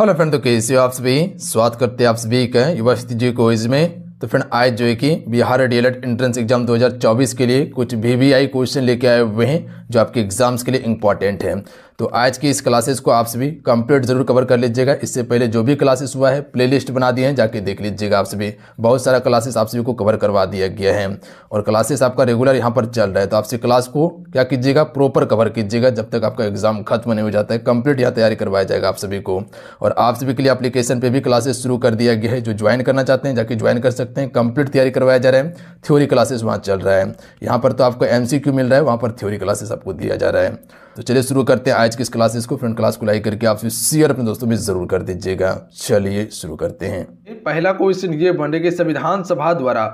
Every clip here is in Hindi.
हेलो फ्रेंड तो कैसे हो आप सभी स्वागत करते हैं आप सभी का युवा जी कोज में तो फ्रेंड आज जो है कि बिहार डीएलएड एंट्रेंस एग्जाम 2024 के लिए कुछ वी क्वेश्चन लेके आए हुए हैं जो आपके एग्जाम्स के लिए इंपॉर्टेंट हैं तो आज की इस क्लासेस को आप सभी कंप्लीट जरूर कवर कर लीजिएगा इससे पहले जो भी क्लासेस हुआ है प्लेलिस्ट बना दिए हैं जाके देख लीजिएगा आप सभी बहुत सारा क्लासेस आप सभी को कवर करवा दिया गया है और क्लासेस आपका रेगुलर यहाँ पर चल रहा है तो आपसे क्लास को क्या कीजिएगा प्रॉपर कवर कीजिएगा जब तक आपका एग्जाम खत्म नहीं हो जाता है कंप्लीट यहाँ तैयारी करवाया जाएगा आप सभी को और आप सभी के लिए अपलीकेशन पर भी क्लासेस शुरू कर दिया गया है जो ज्वाइन करना चाहते हैं जाके ज्वाइन कर सकते हैं कंप्लीट तैयारी करवाया जा रहा है थ्योरी क्लासेस वहाँ चल रहा है यहाँ पर तो आपको एम मिल रहा है वहाँ पर थ्योरी क्लासेस आपको दिया जा रहा है तो चलिए शुरू करते हैं आज की इस क्लासेस को फ्रेंड क्लास को लाइक करके आप शेयर अपने दोस्तों में ज़रूर कर दीजिएगा चलिए शुरू करते हैं पहला क्वेश्चन ये बने कि संविधान सभा द्वारा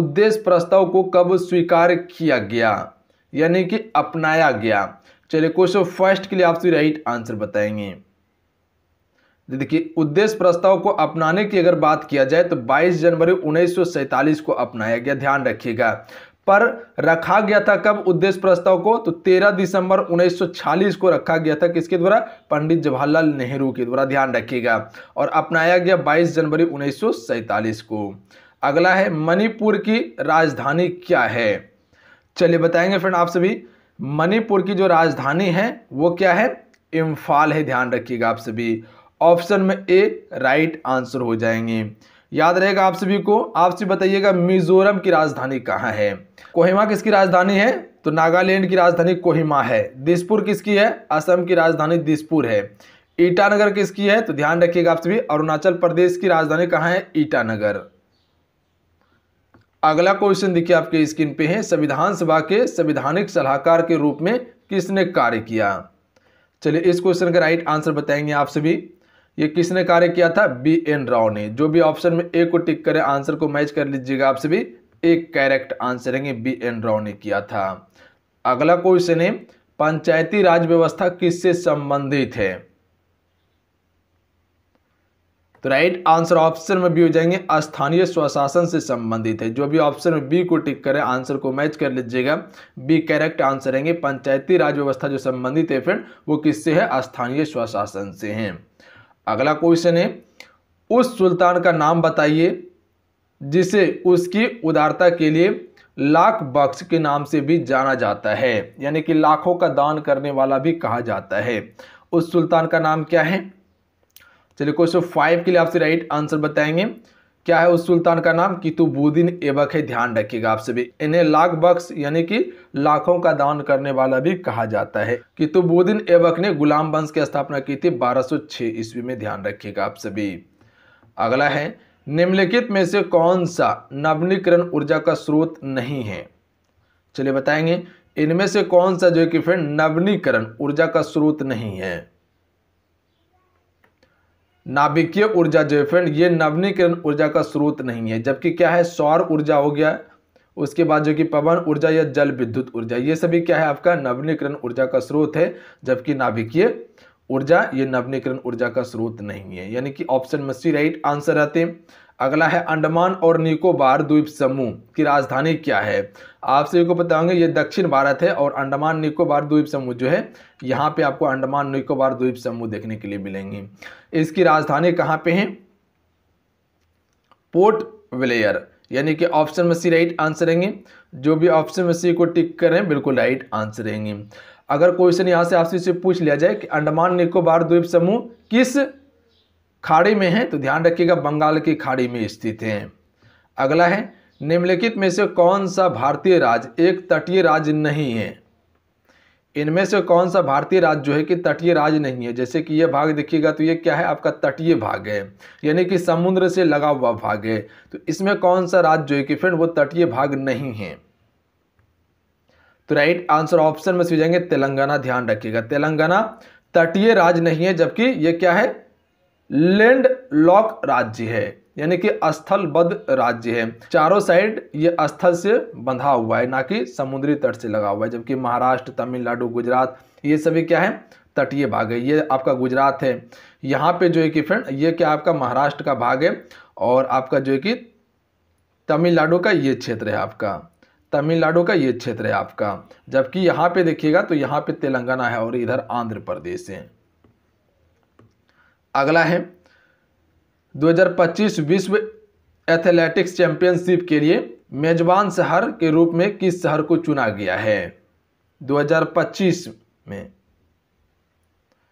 उद्देश्य प्रस्ताव को कब स्वीकार किया गया यानी कि अपनाया गया चलिए क्वेश्चन फर्स्ट के लिए आपसे राइट आंसर बताएंगे देखिए उद्देश्य प्रस्ताव को अपनाने की अगर बात किया जाए तो 22 जनवरी 1947 को अपनाया गया ध्यान रखिएगा पर रखा गया था कब उद्देश्य प्रस्ताव को तो 13 दिसंबर 1940 को रखा गया था किसके द्वारा पंडित जवाहरलाल नेहरू के द्वारा ध्यान रखिएगा और अपनाया गया 22 जनवरी उन्नीस को अगला है मणिपुर की राजधानी क्या है चलिए बताएंगे फ्रेंड आप सभी मणिपुर की जो राजधानी है वो क्या है इम्फाल है ध्यान रखिएगा आप सभी ऑप्शन में ए राइट आंसर हो जाएंगे याद रहेगा आप सभी को आप सभी बताइएगा मिजोरम की राजधानी कहाँ है कोहिमा किसकी राजधानी है तो नागालैंड की राजधानी कोहिमा है दिसपुर किसकी है असम की राजधानी दिसपुर है ईटानगर किसकी है तो ध्यान रखिएगा आप सभी अरुणाचल प्रदेश की राजधानी कहाँ है ईटानगर अगला क्वेश्चन देखिए आपके स्क्रीन पे है संविधान सभा के संविधानिक सलाहकार के रूप में किसने कार्य किया चलिए इस क्वेश्चन का राइट आंसर बताएंगे आप सभी ये किसने कार्य किया था बी एन राव ने जो भी ऑप्शन में ए को टिक करें आंसर को मैच कर लीजिएगा आपसे भी एक कैरेक्ट आंसर है बी एन राव ने किया था अगला क्वेश्चन है पंचायती राज व्यवस्था किससे संबंधित है तो राइट आंसर ऑप्शन में भी हो जाएंगे स्थानीय स्वशासन से संबंधित है जो भी ऑप्शन में बी को टिक करें आंसर को मैच कर लीजिएगा बी करेक्ट आंसर है पंचायती राज व्यवस्था जो संबंधित है फिर वो किससे है स्थानीय स्वशासन से है अगला क्वेश्चन है उस सुल्तान का नाम बताइए जिसे उसकी उदारता के लिए लाख बक्स के नाम से भी जाना जाता है यानी कि लाखों का दान करने वाला भी कहा जाता है उस सुल्तान का नाम क्या है चलिए क्वेश्चन फाइव के लिए आपसे राइट आंसर बताएंगे क्या है उस सुल्तान का नाम कितुबुद्दीन ऐबक है ध्यान रखिएगा आप सभी इन्हें लाख बक्स यानी कि लाखों का दान करने वाला भी कहा जाता है कितुबुद्दीन ऐबक ने गुलाम वंश की स्थापना की थी 1206 ईस्वी में ध्यान रखिएगा आप सभी अगला है निम्नलिखित में से कौन सा नवनीकरण ऊर्जा का स्रोत नहीं है चलिए बताएंगे इनमें से कौन सा जो कि फिर नवनीकरण ऊर्जा का स्रोत नहीं है नाभिकीय ऊर्जा जो है फ्रेंड ये नवनीकरण ऊर्जा का स्रोत नहीं है जबकि क्या है सौर ऊर्जा हो गया उसके बाद जो कि पवन ऊर्जा या जल विद्युत ऊर्जा ये सभी क्या है आपका नवनीकरण ऊर्जा का स्रोत है जबकि नाभिकीय ऊर्जा ये नवनीकरण ऊर्जा का स्रोत नहीं है यानी कि ऑप्शन में सी राइट आंसर आते हैं अगला है अंडमान और निकोबार द्वीप समूह की राजधानी क्या है आप सभी को बताऊंगे ये दक्षिण भारत है और अंडमान निकोबार द्वीप समूह जो है यहाँ पे आपको अंडमान निकोबार द्वीप समूह देखने के लिए मिलेंगी इसकी राजधानी कहाँ पे है पोर्ट विलेयर यानी कि ऑप्शन में सी राइट आंसर रहेंगे जो भी ऑप्शन में सी को टिक करें बिल्कुल राइट आंसर रहेंगे अगर क्वेश्चन यहाँ से आपसे पूछ लिया जाए कि अंडमान निकोबार द्वीप समूह किस खाड़ी में है तो ध्यान रखिएगा बंगाल की खाड़ी में स्थित हैं अगला है निम्नलिखित में से कौन सा भारतीय राज्य एक तटीय राज्य नहीं है इनमें से कौन सा भारतीय राज्य जो है कि तटीय राज्य नहीं है जैसे कि यह भाग देखिएगा तो ये क्या है आपका तटीय भाग है यानी कि समुद्र से लगा हुआ भाग है तो इसमें कौन सा राज्य जो है कि फ्रेंड वो तटीय भाग नहीं है तो राइट आंसर ऑप्शन में जाएंगे तेलंगाना ध्यान रखिएगा तेलंगाना तटीय राज्य नहीं है जबकि ये क्या है लैंड लॉक राज्य है यानी कि स्थलबद्ध राज्य है चारों साइड ये स्थल से बंधा हुआ है ना कि समुद्री तट से लगा हुआ है जबकि महाराष्ट्र तमिलनाडु गुजरात ये सभी क्या है तटीय भाग है ये आपका गुजरात है यहाँ पे जो है कि फ्रेंड ये क्या आपका महाराष्ट्र का भाग है और आपका जो है कि तमिलनाडु का ये क्षेत्र है आपका तमिलनाडु का ये क्षेत्र है आपका जबकि यहाँ पे देखिएगा तो यहाँ पे तेलंगाना है और इधर आंध्र प्रदेश है अगला है 2025 विश्व एथलेटिक्स चैंपियनशिप के लिए मेजबान शहर के रूप में किस शहर को चुना गया है 2025 में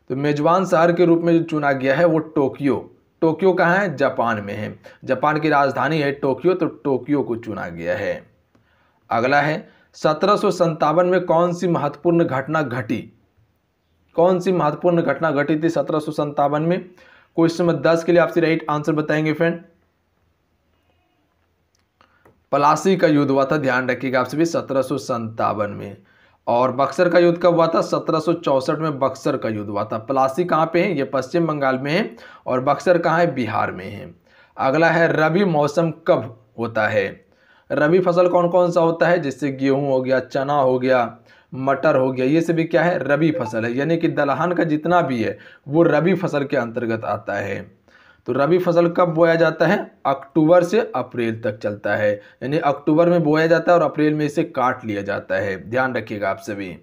तो मेजबान शहर के रूप में जो चुना गया है वो टोक्यो टोक्यो कहाँ है जापान में है जापान की राजधानी है टोक्यो तो टोक्यो को चुना गया है अगला है सत्रह में कौन सी महत्वपूर्ण घटना घटी कौन सी महत्वपूर्ण घटना घटी थी सत्रह में क्वेश्चन नंबर दस के लिए आपसे राइट आंसर बताएंगे फ्रेंड पलासी का युद्ध हुआ था ध्यान रखिएगा आपसे भी सत्रह में और बक्सर का युद्ध कब हुआ था सत्रह में बक्सर का युद्ध हुआ था पलासी कहाँ पे है ये पश्चिम बंगाल में है और बक्सर कहाँ है बिहार में है अगला है रबी मौसम कब होता है रबी फसल कौन कौन सा होता है जैसे गेहूं हो गया चना हो गया मटर हो गया ये सभी क्या है रबी फसल है यानी कि दलहन का जितना भी है वो रबी फसल के अंतर्गत आता है तो रबी फसल कब बोया जाता है अक्टूबर से अप्रैल तक चलता है यानी अक्टूबर में बोया जाता है और अप्रैल में इसे काट लिया जाता है ध्यान रखिएगा आप सभी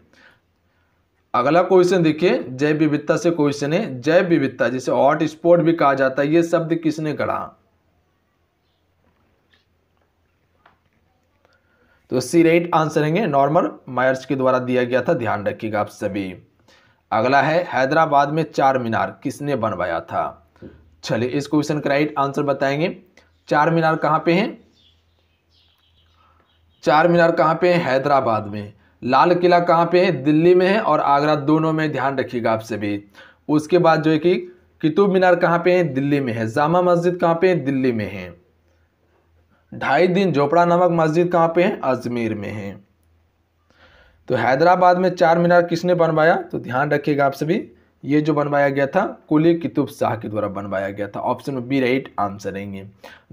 अगला क्वेश्चन देखिए जैव विविधता से क्वेश्चन है जैव विविधता जिसे हॉट स्पॉट भी कहा जाता है ये शब्द किसने गढ़ा तो सी राइट आंसर होंगे नॉर्मल मायर्स के द्वारा दिया गया था ध्यान रखिएगा आप सभी अगला है हैदराबाद में चार मीनार किसने बनवाया था चलिए इस क्वेश्चन का राइट आंसर बताएंगे चार मीनार कहाँ पे हैं चार मीनार कहाँ पे हैं हैदराबाद में लाल किला कहाँ पे है दिल्ली में है और आगरा दोनों में ध्यान रखिएगा आप सभी उसके बाद जो है कि कितुब मीनार कहाँ पे है दिल्ली में है जामा मस्जिद कहाँ पे है दिल्ली में है ढाई दिन झोपड़ा नामक मस्जिद कहाँ पे है अजमेर में है तो हैदराबाद में चार मीनार किसने बनवाया तो ध्यान रखिएगा आप सभी ये जो बनवाया गया था कुली कितुब शाह के द्वारा बनवाया गया था ऑप्शन में बी राइट आंसर रहेंगे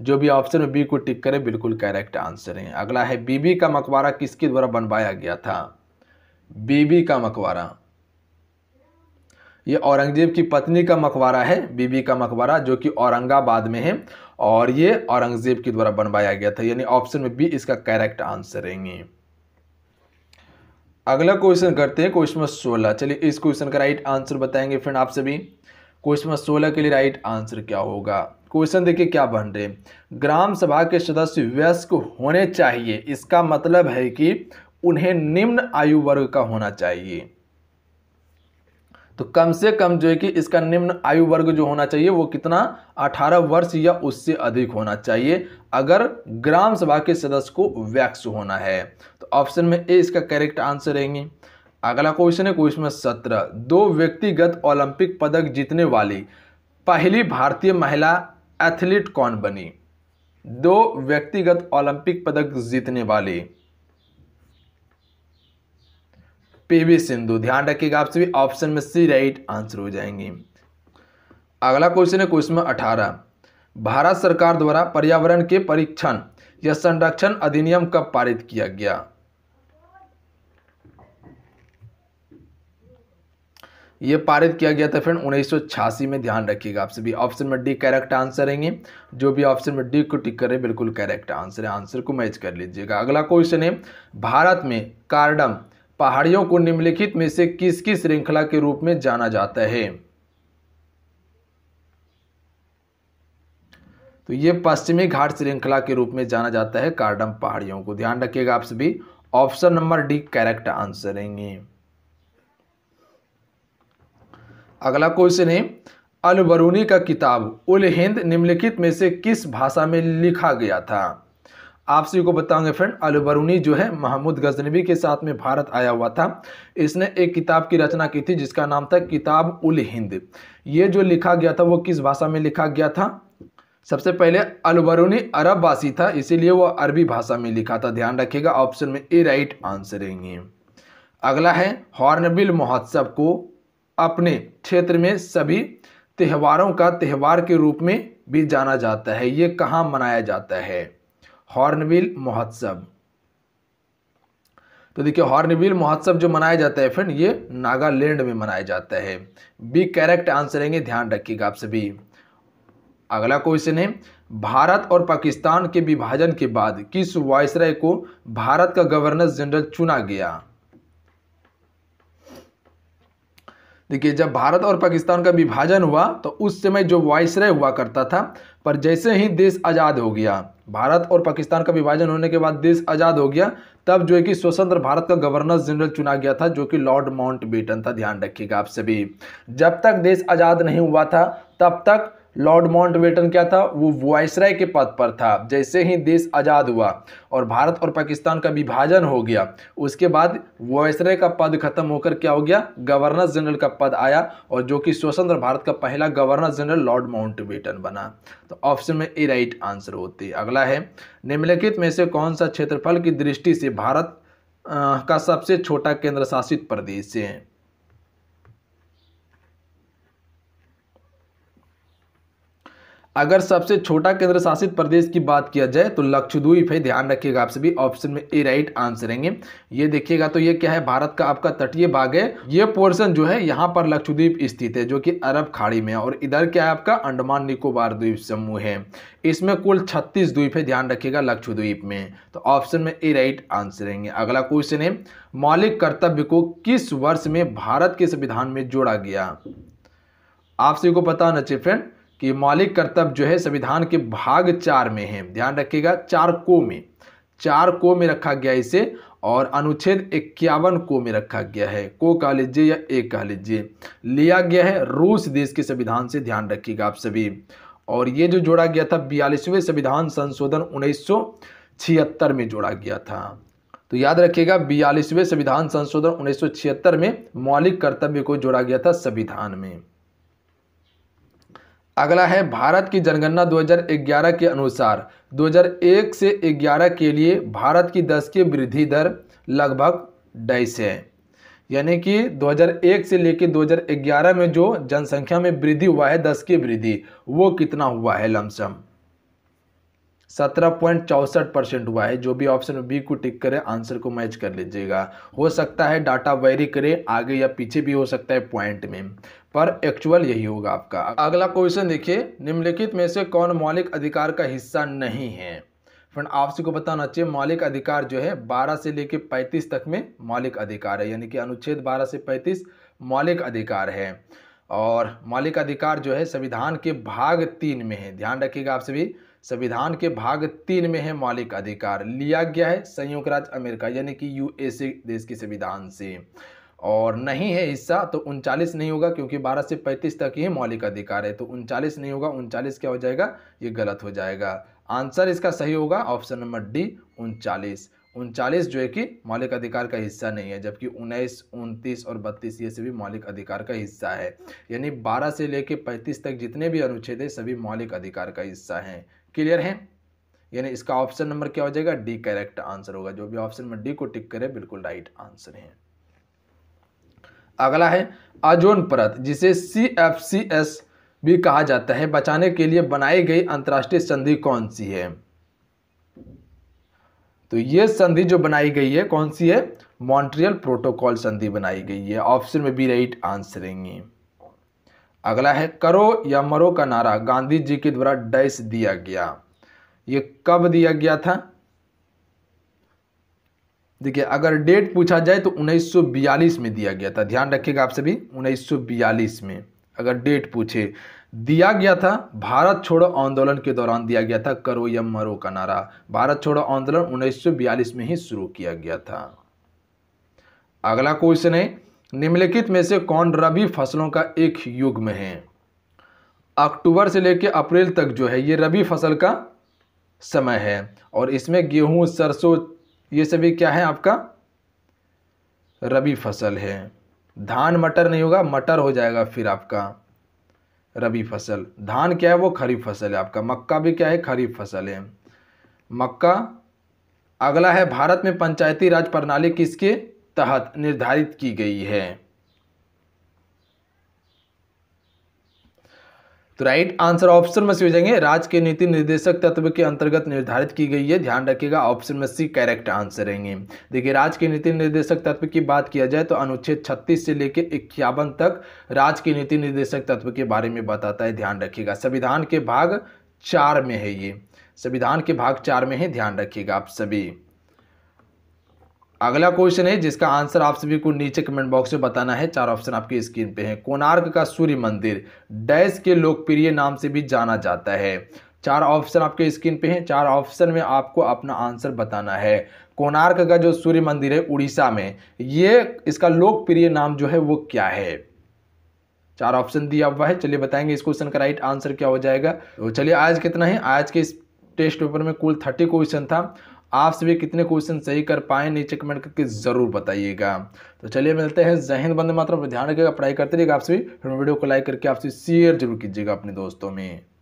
जो भी ऑप्शन में बी को टिक करें बिल्कुल करेक्ट आंसर है अगला है बीबी का मकबरा किसके द्वारा बनवाया गया था बीबी का मकबरा ये औरंगजेब की पत्नी का मकबरा है बीबी का मकबरा जो कि औरंगाबाद में है और ये औरंगज़ेब के द्वारा बनवाया गया था यानी ऑप्शन में बी इसका करेक्ट आंसर रहेंगे अगला क्वेश्चन करते हैं क्वेश्चन नंबर सोलह चलिए इस क्वेश्चन का राइट आंसर बताएंगे फ्रेंड आप सभी क्वेश्चन नंबर सोलह के लिए राइट आंसर क्या होगा क्वेश्चन देखिए क्या बन रहे ग्राम सभा के सदस्य व्यस्क होने चाहिए इसका मतलब है कि उन्हें निम्न आयु वर्ग का होना चाहिए तो कम से कम जो है कि इसका निम्न आयु वर्ग जो होना चाहिए वो कितना 18 वर्ष या उससे अधिक होना चाहिए अगर ग्राम सभा के सदस्य को वैक्स होना है तो ऑप्शन में ए इसका करेक्ट आंसर रहेंगे अगला क्वेश्चन है क्वेश्चन सत्रह दो व्यक्तिगत ओलंपिक पदक जीतने वाली पहली भारतीय महिला एथलीट कौन बनी दो व्यक्तिगत ओलंपिक पदक जीतने वाली पीवी सिंधु ध्यान रखिएगा आप सभी ऑप्शन में सी राइट आंसर हो जाएंगे अगला क्वेश्चन है क्वेश्चन अठारह भारत सरकार द्वारा पर्यावरण के परीक्षण या संरक्षण अधिनियम कब पारित किया गया ये पारित किया गया था फ्रेंड उन्नीस में ध्यान रखिएगा आप सभी ऑप्शन में डी करेक्ट आंसर रहेंगे जो भी ऑप्शन में डी को टिक करें बिल्कुल करेक्ट आंसर है आंसर को मैच कर लीजिएगा अगला क्वेश्चन है भारत में कार्डम पहाड़ियों को निम्नलिखित में से किसकी श्रृंखला के रूप में जाना जाता है तो ये पश्चिमी घाट श्रृंखला के रूप में जाना जाता है कार्डम पहाड़ियों को ध्यान रखिएगा आप सभी option number D correct answer है अगला क्वेश्चन है अलबरूनी का किताब उल हिंद निम्नलिखित में से किस भाषा में लिखा गया था आप सभी को बताऊंगे फ्रेंड अलबरूनी जो है महमूद गजनबी के साथ में भारत आया हुआ था इसने एक किताब की रचना की थी जिसका नाम था किताब उल हिंद ये जो लिखा गया था वो किस भाषा में लिखा गया था सबसे पहले अलबरूनी अरब वासी था इसीलिए वो अरबी भाषा में लिखा था ध्यान रखिएगा ऑप्शन में ए राइट आंसर रहेंगे अगला है हॉर्नबिल महोत्सव को अपने क्षेत्र में सभी त्यौहारों का त्यौहार के रूप में भी जाना जाता है ये कहाँ मनाया जाता है हॉर्नबिल महोत्सव तो देखिए हॉर्नबिल महोत्सव जो मनाया जाता है फ्रेंड ये नागालैंड में मनाया जाता है बी करेक्ट आंसर रहेंगे ध्यान रखिएगा आप सभी अगला क्वेश्चन है भारत और पाकिस्तान के विभाजन के बाद किस वायसराय को भारत का गवर्नर जनरल चुना गया देखिए जब भारत और पाकिस्तान का विभाजन हुआ तो उस समय जो वायसराय हुआ करता था पर जैसे ही देश आज़ाद हो गया भारत और पाकिस्तान का विभाजन होने के बाद देश आज़ाद हो गया तब जो है कि स्वतंत्र भारत का गवर्नर जनरल चुना गया था जो कि लॉर्ड माउंट बेटन था ध्यान रखिएगा आप सभी जब तक देश आज़ाद नहीं हुआ था तब तक लॉर्ड माउंटबेटन क्या था वो वायसराय के पद पर था जैसे ही देश आज़ाद हुआ और भारत और पाकिस्तान का विभाजन हो गया उसके बाद वॉयसराय का पद खत्म होकर क्या हो गया गवर्नर जनरल का पद आया और जो कि स्वतंत्र भारत का पहला गवर्नर जनरल लॉर्ड माउंटबेटन बना तो ऑप्शन में ए राइट आंसर होती है अगला है निम्नलिखित में से कौन सा क्षेत्रफल की दृष्टि से भारत का सबसे छोटा केंद्र शासित प्रदेश है अगर सबसे छोटा केंद्र शासित प्रदेश की बात किया जाए तो लक्षद्वीप है ध्यान रखिएगा आप सभी ऑप्शन में ए राइट आंसर रहेंगे ये देखिएगा तो ये क्या है भारत का आपका तटीय भाग है ये पोर्शन जो है यहाँ पर लक्षद्वीप स्थित है जो कि अरब खाड़ी में है और इधर क्या है आपका अंडमान निकोबार द्वीप समूह है इसमें कुल छत्तीस द्वीप है ध्यान रखिएगा लक्षद्वीप में तो ऑप्शन में ए राइट आंसर रहेंगे अगला क्वेश्चन है मौलिक कर्तव्य को किस वर्ष में भारत के संविधान में जोड़ा गया आप सभी को पता होना चाहिए फ्रेंड कि मौलिक कर्तव्य जो है संविधान के भाग चार में है ध्यान रखिएगा चार को में चार को में रखा गया इसे और अनुच्छेद इक्यावन को में रखा गया है को कह लीजिए या ए कह लीजिए लिया गया है रूस देश के संविधान से ध्यान रखिएगा आप सभी और ये जो जोड़ा गया था बयालीसवें संविधान संशोधन उन्नीस में जोड़ा गया था तो याद रखिएगा बयालीसवें संविधान संशोधन उन्नीस में मौलिक कर्तव्य को जोड़ा गया था संविधान में अगला है भारत की जनगणना 2011 के अनुसार 2001 से 11 के लिए भारत की दस की वृद्धि दर लगभग ढाई है यानी कि 2001 से लेकर 2011 में जो जनसंख्या में वृद्धि हुआ है दस की वृद्धि वो कितना हुआ है लमसम सत्रह पॉइंट चौसठ परसेंट हुआ है जो भी ऑप्शन बी को टिक करे आंसर को मैच कर लीजिएगा हो सकता है डाटा वेरी करे आगे या पीछे भी हो सकता है पॉइंट में पर एक्चुअल यही होगा आपका अगला क्वेश्चन देखिए निम्नलिखित में से कौन मौलिक अधिकार का हिस्सा नहीं है फ्रेंड आपसे को बताना चाहिए मौलिक अधिकार जो है बारह से लेकर पैंतीस तक में मौलिक अधिकार है यानी कि अनुच्छेद बारह से पैंतीस मौलिक अधिकार है और मौलिक अधिकार जो है संविधान के भाग तीन में है ध्यान रखिएगा आप सभी संविधान के भाग तीन में है मौलिक अधिकार लिया गया है संयुक्त राज्य अमेरिका यानी कि यूएसए देश के संविधान से और नहीं है हिस्सा तो उनचालीस नहीं होगा क्योंकि 12 से 35 तक ही मौलिक अधिकार है तो उनचालीस नहीं होगा उनचालीस क्या हो जाएगा ये गलत हो जाएगा आंसर इसका सही होगा ऑप्शन नंबर डी उनचालीस उनचालीस जो है कि मौलिक अधिकार का हिस्सा नहीं है जबकि उन्नीस उनतीस और बत्तीस ये सभी मौलिक अधिकार का हिस्सा है यानी 12 से लेके 35 तक जितने भी अनुच्छेद है सभी मौलिक अधिकार का हिस्सा हैं क्लियर है यानी इसका ऑप्शन नंबर क्या हो जाएगा डी करेक्ट आंसर होगा जो भी ऑप्शन नंबर डी को टिक करे बिल्कुल राइट आंसर है अगला है अजोन परत जिसे सी एफ सी एस भी कहा जाता है बचाने के लिए बनाई गई अंतर्राष्ट्रीय संधि कौन सी है तो यह संधि जो बनाई गई है कौन सी है मॉन्ट्रियल प्रोटोकॉल संधि बनाई गई है ऑप्शन में बी राइट आंसर आंसरेंगे अगला है करो या मरो का नारा गांधी जी के द्वारा डैश दिया गया ये कब दिया गया था देखिए अगर डेट पूछा जाए तो 1942 में दिया गया था ध्यान रखिएगा आप सभी 1942 में अगर डेट पूछे दिया गया था भारत छोड़ो आंदोलन के दौरान दिया गया था करो या मरो का नारा भारत छोड़ो आंदोलन 1942 में ही शुरू किया गया था अगला क्वेश्चन है निम्नलिखित में से कौन रबी फसलों का एक युग्म है अक्टूबर से लेकर अप्रैल तक जो है ये रबी फसल का समय है और इसमें गेहूँ सरसों ये सभी क्या है आपका रबी फसल है धान मटर नहीं होगा मटर हो जाएगा फिर आपका रबी फसल धान क्या है वो खरीफ फसल है आपका मक्का भी क्या है खरीफ फसल है मक्का अगला है भारत में पंचायती राज प्रणाली किसके तहत निर्धारित की गई है तो राइट आंसर ऑप्शन में सी हो जाएंगे राज्य के नीति निर्देशक तत्व के अंतर्गत निर्धारित की गई है ध्यान रखिएगा ऑप्शन में सी करेक्ट आंसर रहेंगे देखिए राज्य के नीति निर्देशक तत्व की बात किया जाए तो अनुच्छेद 36 से लेकर इक्यावन तक राज्य के नीति निर्देशक तत्व के बारे में बताता है ध्यान रखिएगा संविधान के भाग चार में है ये संविधान के भाग चार में है ध्यान रखिएगा आप सभी अगला क्वेश्चन है जिसका आंसर आप सभी को नीचे कमेंट बॉक्स में बताना है चार ऑप्शन आपकी स्क्रीन पे हैं कोणार्क का सूर्य मंदिर डैश के लोकप्रिय नाम से भी जाना जाता है चार ऑप्शन आपके स्क्रीन पे हैं चार ऑप्शन में आपको अपना आंसर बताना है कोणार्क का जो सूर्य मंदिर है उड़ीसा में ये इसका लोकप्रिय नाम जो है वो क्या है चार ऑप्शन दिया हुआ है चलिए बताएंगे इस क्वेश्चन का राइट आंसर क्या हो जाएगा तो चलिए आज कितना है आज के इस टेस्ट पेपर में कुल थर्टी क्वेश्चन था आप सभी कितने क्वेश्चन सही कर पाए नीचे कमेंट करके ज़रूर बताइएगा तो चलिए मिलते हैं जहन बंद मात्रा पर ध्यान रखिएगा पढ़ाई करते रहिएगा आप सभी वीडियो को लाइक करके आपसे शेयर जरूर कीजिएगा अपने दोस्तों में